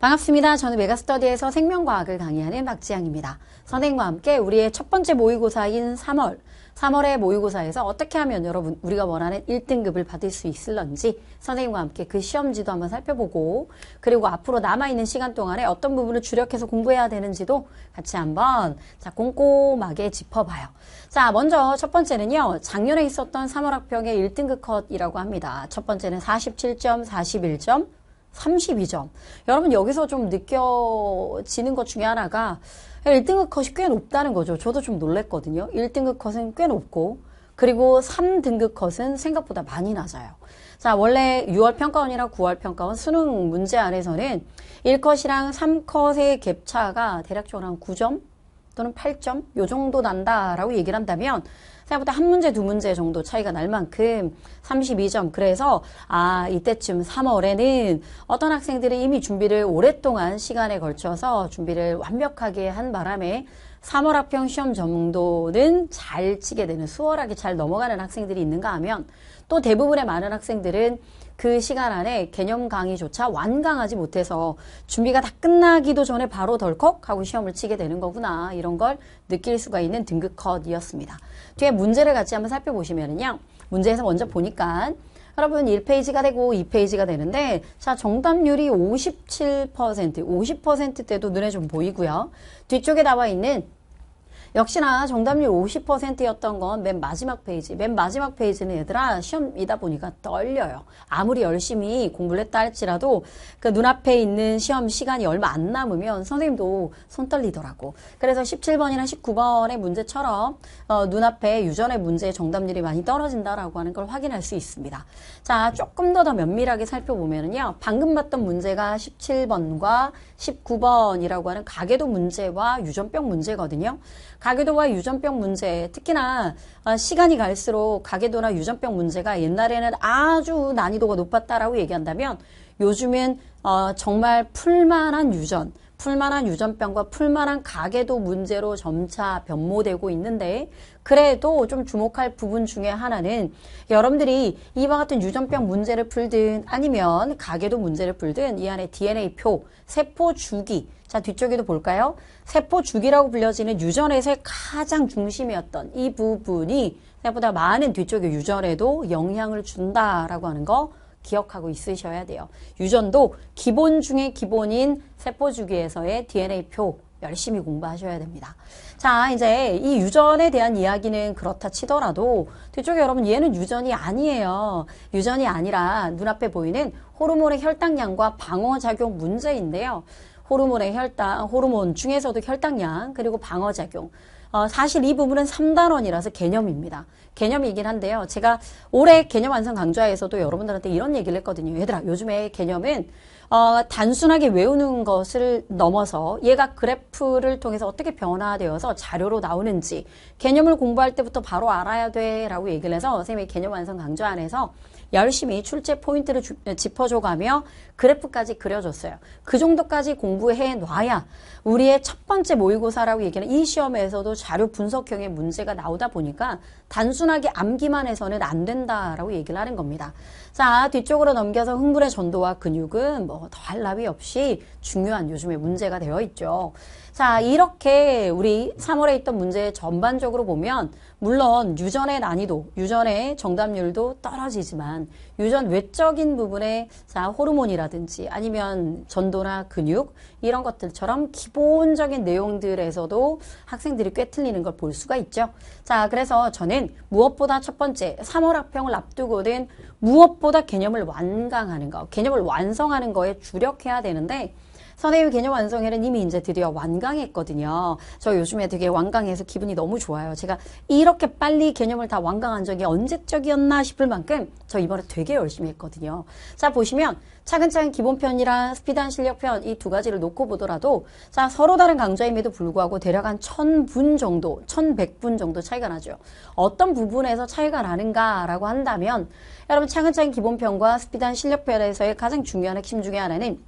반갑습니다. 저는 메가스터디에서 생명과학을 강의하는 박지향입니다. 선생님과 함께 우리의 첫 번째 모의고사인 3월, 3월의 모의고사에서 어떻게 하면 여러분 우리가 원하는 1등급을 받을 수 있을런지 선생님과 함께 그 시험지도 한번 살펴보고 그리고 앞으로 남아있는 시간 동안에 어떤 부분을 주력해서 공부해야 되는지도 같이 한번 자 꼼꼼하게 짚어봐요. 자 먼저 첫 번째는요. 작년에 있었던 3월 학평의 1등급 컷이라고 합니다. 첫 번째는 47점, 41점, 32점. 여러분 여기서 좀 느껴지는 것 중에 하나가 1등급 컷이 꽤 높다는 거죠. 저도 좀 놀랬거든요. 1등급 컷은 꽤 높고 그리고 3등급 컷은 생각보다 많이 낮아요. 자, 원래 6월 평가원이랑 9월 평가원 수능 문제 안에서는 1컷이랑 3컷의 갭차가 대략적으로 한 9점 또는 8점 요 정도 난다라고 얘기를 한다면 생각보다 한 문제, 두 문제 정도 차이가 날 만큼 32점. 그래서 아, 이때쯤 3월에는 어떤 학생들이 이미 준비를 오랫동안 시간에 걸쳐서 준비를 완벽하게 한 바람에 3월 학평 시험 정도는 잘 치게 되는 수월하게 잘 넘어가는 학생들이 있는가 하면 또 대부분의 많은 학생들은 그 시간 안에 개념 강의조차 완강하지 못해서 준비가 다 끝나기도 전에 바로 덜컥 하고 시험을 치게 되는 거구나 이런 걸 느낄 수가 있는 등급 컷이었습니다. 뒤에 문제를 같이 한번 살펴보시면요. 문제에서 먼저 보니까 여러분 1페이지가 되고 2페이지가 되는데 자 정답률이 57% 50%대도 눈에 좀 보이고요. 뒤쪽에 나와 있는 역시나 정답률 50%였던 건 맨 마지막 페이지. 맨 마지막 페이지는 얘들아 시험이다 보니까 떨려요. 아무리 열심히 공부를 했다 할지라도 그 눈앞에 있는 시험 시간이 얼마 안 남으면 선생님도 손 떨리더라고. 그래서 17번이나 19번의 문제처럼 어, 눈앞에 유전의 문제의 정답률이 많이 떨어진다라고 하는 걸 확인할 수 있습니다. 자, 조금 더 더 면밀하게 살펴보면요. 방금 봤던 문제가 17번과 19번이라고 하는 가계도 문제와 유전병 문제거든요. 가계도와 유전병 문제, 특히나 어, 시간이 갈수록 가계도나 유전병 문제가 옛날에는 아주 난이도가 높았다라고 얘기한다면 요즘엔 어, 정말 풀만한 유전, 풀만한 유전병과 풀만한 가계도 문제로 점차 변모되고 있는데 그래도 좀 주목할 부분 중에 하나는 여러분들이 이와 같은 유전병 문제를 풀든 아니면 가계도 문제를 풀든 이 안에 DNA표, 세포 주기, 자 뒤쪽에도 볼까요? 세포 주기라고 불려지는 유전에서의 가장 중심이었던 이 부분이 생각보다 많은 뒤쪽의 유전에도 영향을 준다라고 하는 거 기억하고 있으셔야 돼요. 유전도 기본 중에 기본인 세포주기에서의 DNA표 열심히 공부하셔야 됩니다. 자, 이제 이 유전에 대한 이야기는 그렇다 치더라도 뒤쪽에 여러분 얘는 유전이 아니에요. 유전이 아니라 눈앞에 보이는 호르몬의 혈당량과 방어작용 문제인데요. 호르몬의 혈당, 호르몬 중에서도 혈당량, 그리고 방어작용. 어, 사실 이 부분은 3단원이라서 개념입니다. 개념이긴 한데요. 제가 올해 개념 완성 강좌에서도 여러분들한테 이런 얘기를 했거든요. 얘들아, 요즘에 개념은 어, 단순하게 외우는 것을 넘어서 얘가 그래프를 통해서 어떻게 변화되어서 자료로 나오는지 개념을 공부할 때부터 바로 알아야 돼라고 얘기를 해서 선생님의 개념 완성 강좌 안에서 열심히 출제 포인트를 주, 어, 짚어줘가며 그래프까지 그려줬어요. 그 정도까지 공부해 놔야 우리의 첫 번째 모의고사라고 얘기하는 이 시험에서도 자료 분석형의 문제가 나오다 보니까 단순하게 암기만 해서는 안 된다라고 얘기를 하는 겁니다. 자, 뒤쪽으로 넘겨서 흥분의 전도와 근육은 뭐 더할 나위 없이 중요한 요즘의 문제가 되어 있죠. 자, 이렇게 우리 3월에 있던 문제 전반적으로 보면 물론 유전의 난이도, 유전의 정답률도 떨어지지만 있지만 유전 외적인 부분에 자 호르몬이라든지 아니면 전도나 근육 이런 것들처럼 기본적인 내용들에서도 학생들이 꿰틀리는 걸 볼 수가 있죠. 자 그래서 저는 무엇보다 첫 번째 3월 학평을 앞두고는 무엇보다 개념을 완강하는 거, 개념을 완성하는 거에 주력해야 되는데 선의의 개념 완성회는 이미 이제 드디어 완강했거든요. 저 요즘에 되게 완강해서 기분이 너무 좋아요. 제가 이렇게 빨리 개념을 다 완강한 적이 언제적이었나 싶을 만큼 저 이번에 되게 열심히 했거든요. 자, 보시면 차근차근 기본편이랑 스피드한 실력편 이 두 가지를 놓고 보더라도 자, 서로 다른 강좌임에도 불구하고 대략 한 1000분 정도, 1100분 정도 차이가 나죠. 어떤 부분에서 차이가 나는가라고 한다면 여러분 차근차근 기본편과 스피드한 실력편에서의 가장 중요한 핵심 중의 하나는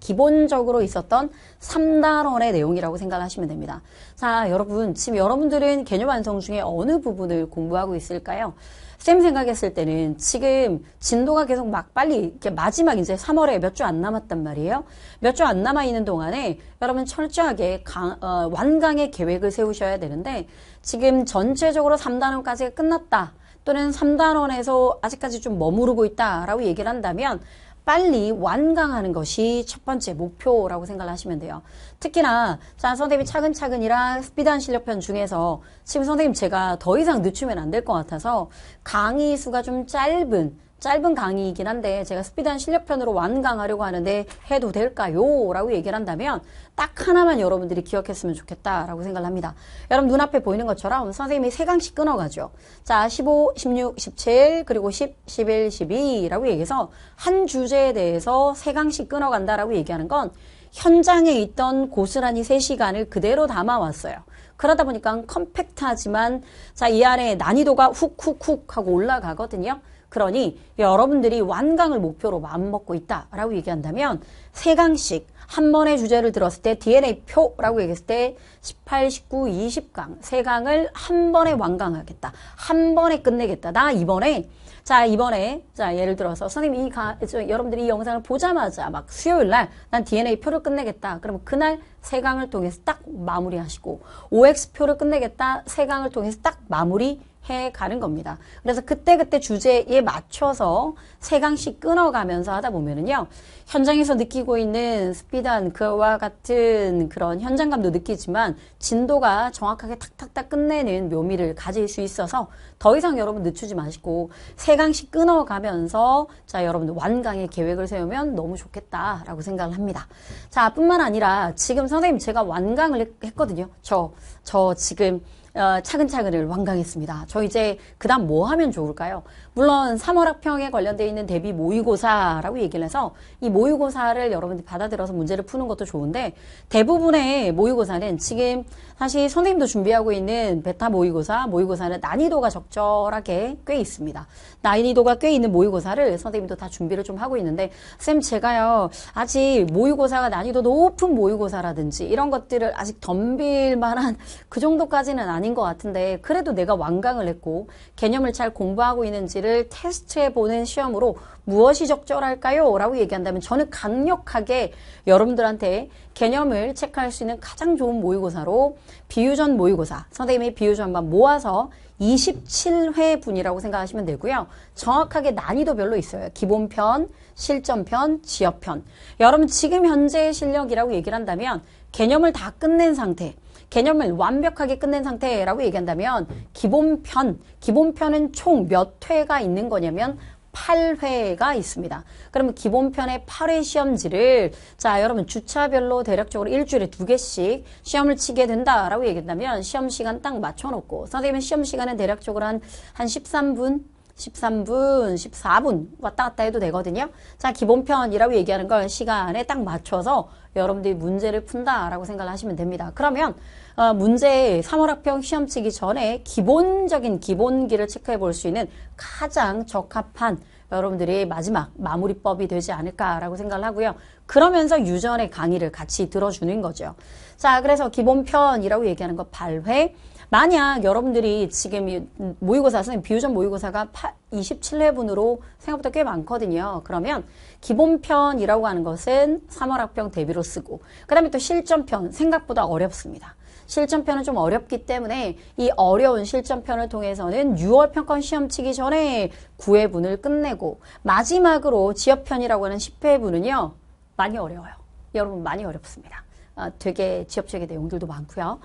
기본적으로 있었던 3단원의 내용이라고 생각하시면 됩니다. 자, 여러분, 지금 여러분들은 개념 완성 중에 어느 부분을 공부하고 있을까요? 쌤 생각했을 때는 지금 진도가 계속 막 빨리 이렇게 마지막 이제 3월에 몇 주 안 남았단 말이에요. 몇 주 안 남아 있는 동안에 여러분 철저하게 강, 어, 완강의 계획을 세우셔야 되는데 지금 전체적으로 3단원까지 끝났다. 또는 3단원에서 아직까지 좀 머무르고 있다라고 얘기를 한다면 빨리 완강하는 것이 첫 번째 목표라고 생각을 하시면 돼요. 특히나 자 선생님이 차근차근이랑 스피드한 실력편 중에서 지금 선생님 제가 더 이상 늦추면 안 될 것 같아서 강의 수가 좀 짧은 짧은 강의이긴 한데 제가 스피드한 실력편으로 완강하려고 하는데 해도 될까요? 라고 얘기를 한다면 딱 하나만 여러분들이 기억했으면 좋겠다라고 생각을 합니다. 여러분 눈앞에 보이는 것처럼 선생님이 세강씩 끊어가죠. 자, 15, 16, 17, 그리고 10, 11, 12라고 얘기해서 한 주제에 대해서 세강씩 끊어간다라고 얘기하는 건 현장에 있던 고스란히 3시간을 그대로 담아왔어요. 그러다 보니까 컴팩트하지만 자, 이 안에 난이도가 훅훅훅 하고 올라가거든요. 그러니 여러분들이 완강을 목표로 마음먹고 있다라고 얘기한다면 세 강씩 한 번의 주제를 들었을 때 DNA표라고 얘기했을 때 18, 19, 20강 세 강을 한 번에 완강하겠다. 한 번에 끝내겠다. 나 이번에 자 이번에 자 예를 들어서 선생님 이 가, 여러분들이 이 영상을 보자마자 막 수요일 날 난 DNA 표를 끝내겠다. 그러면 그날 세 강을 통해서 딱 마무리하시고 OX 표를 끝내겠다. 세 강을 통해서 딱 마무리 해 가는 겁니다. 그래서 그때그때 주제에 맞춰서 세 강씩 끊어가면서 하다 보면은요. 현장에서 느끼고 있는 스피드한 그와 같은 그런 현장감도 느끼지만 진도가 정확하게 탁탁탁 끝내는 묘미를 가질 수 있어서 더 이상 여러분 늦추지 마시고 세 강씩 끊어가면서 자, 여러분들 완강의 계획을 세우면 너무 좋겠다라고 생각을 합니다. 자, 뿐만 아니라 지금 선생님 제가 완강을 했거든요. 저, 저 지금 어, 차근차근을 완강했습니다. 저 이제 그다음 뭐 하면 좋을까요? 물론 3월 학평에 관련돼 있는 대비 모의고사라고 얘기를 해서 이 모의고사를 여러분들이 받아들여서 문제를 푸는 것도 좋은데 대부분의 모의고사는 지금 사실 선생님도 준비하고 있는 베타 모의고사, 모의고사는 난이도가 적절하게 꽤 있습니다. 난이도가 꽤 있는 모의고사를 선생님도 다 준비를 좀 하고 있는데 쌤 제가요 아직 모의고사가 난이도 높은 모의고사라든지 이런 것들을 아직 덤빌 만한 그 정도까지는 아니 아닌 것 같은데 그래도 내가 완강을 했고 개념을 잘 공부하고 있는지를 테스트해 보는 시험으로 무엇이 적절할까요? 라고 얘기한다면 저는 강력하게 여러분들한테 개념을 체크할 수 있는 가장 좋은 모의고사로 비유전 모의고사, 선생님의 비유전만 모아서 27회 분이라고 생각하시면 되고요. 정확하게 난이도별로 있어요. 기본편, 실전편, 지역편. 여러분 지금 현재의 실력이라고 얘기를 한다면 개념을 다 끝낸 상태 개념을 완벽하게 끝낸 상태라고 얘기한다면 기본편, 기본편은 총 몇 회가 있는 거냐면 8회가 있습니다. 그러면 기본편의 8회 시험지를 자 여러분 주차별로 대략적으로 일주일에 두 개씩 시험을 치게 된다라고 얘기한다면 시험 시간 딱 맞춰놓고 선생님은 시험 시간은 대략적으로 한, 한 13분 13분, 14분 왔다 갔다 해도 되거든요. 자, 기본편이라고 얘기하는 걸 시간에 딱 맞춰서 여러분들이 문제를 푼다라고 생각을 하시면 됩니다. 그러면 어, 문제 3월 학평 시험 치기 전에 기본적인 기본기를 체크해 볼 수 있는 가장 적합한 여러분들이 마지막 마무리법이 되지 않을까라고 생각을 하고요. 그러면서 유전의 강의를 같이 들어주는 거죠. 자, 그래서 기본편이라고 얘기하는 거 발회, 만약 여러분들이 지금 모의고사, 선생님 비유전 모의고사가 27회분으로 생각보다 꽤 많거든요. 그러면 기본편이라고 하는 것은 3월 학평 대비로 쓰고 그 다음에 또 실전편 생각보다 어렵습니다. 실전편은 좀 어렵기 때문에 이 어려운 실전편을 통해서는 6월 평가원 시험 치기 전에 9회분을 끝내고 마지막으로 지역편이라고 하는 10회분은요. 많이 어려워요. 여러분 많이 어렵습니다. 아, 되게 취업체계 내용들도 많고요.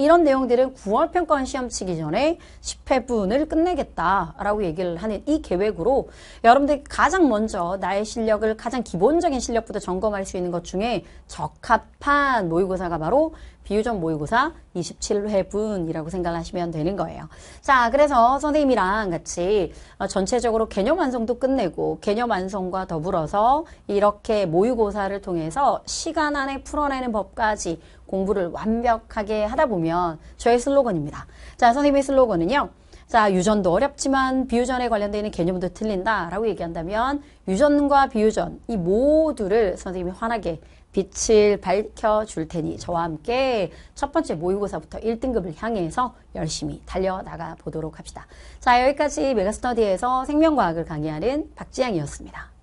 이런 내용들은 9월 평가원 시험 치기 전에 10회분을 끝내겠다라고 얘기를 하는 이 계획으로 여러분들이 가장 먼저 나의 실력을 가장 기본적인 실력부터 점검할 수 있는 것 중에 적합한 모의고사가 바로 비유적 모의고사 27회분이라고 생각하시면 되는 거예요. 자, 그래서 선생님이랑 같이 어, 전체적으로 개념 완성도 끝내고 개념 완성과 더불어서 이렇게 모의고사를 통해서 시간 안에 풀어내는 법까지 공부를 완벽하게 하다 보면 저의 슬로건입니다. 자, 선생님의 슬로건은요. 자, 유전도 어렵지만 비유전에 관련되는 개념도 틀린다라고 얘기한다면 유전과 비유전 이 모두를 선생님이 환하게 빛을 밝혀줄 테니 저와 함께 첫 번째 모의고사부터 1등급을 향해서 열심히 달려나가 보도록 합시다. 자, 여기까지 메가스터디에서 생명과학을 강의하는 박지양이었습니다.